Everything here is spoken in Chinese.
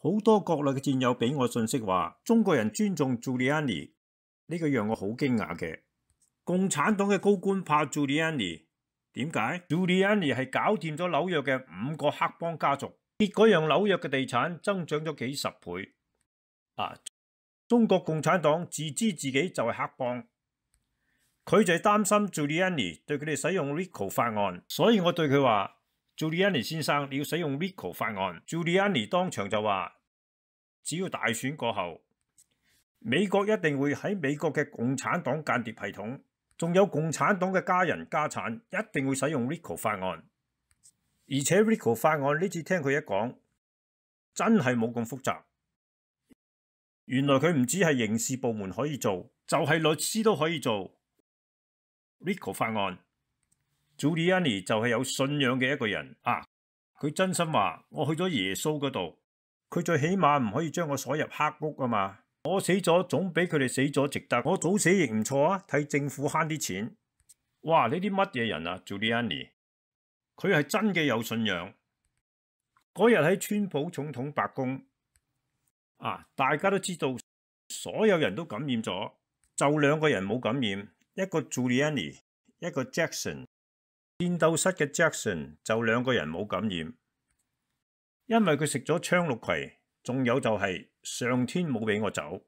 好多国内嘅战友俾我信息话，中国人尊重 Giuliani，呢个让我好惊讶嘅。共产党嘅高官怕 Giuliani，点解？Giuliani 系搞掂咗纽约嘅五个黑帮家族，结果让纽约嘅地产增长咗几十倍。啊，中国共产党自知自己就系黑帮，佢就系担心 Giuliani 对佢哋使用 r i c o 法案，所以我对佢话。Giuliani 先生，你要使用 RICO 法案。Giuliani 当场就话，只要大选过后，美国一定会喺美国嘅共产党间谍系统，仲有共产党嘅家人家产，一定会使用 RICO 法案。而且 RICO 法案呢次听佢一讲，真系冇咁复杂。原来佢唔止系刑事部门可以做，就系律师都可以做 RICO 法案。j u l i a n i 就係有信仰嘅一個人啊！佢真心話，我去咗耶穌嗰度，佢最起碼唔可以將我鎖入黑屋啊嘛。我死咗總比佢哋死咗值得。我早死亦唔錯啊！替政府慳啲錢。哇！呢啲乜嘢人啊 j u l i a n i 佢係真嘅有信仰。嗰日喺川普總統白宮啊，大家都知道，所有人都感染咗，就兩個人冇感染，一個 j u l i a n i 一個 Jackson。战斗室嘅 Jackson 就两个人冇感染，因为佢食咗昌六葵，仲有就系上天冇俾我走。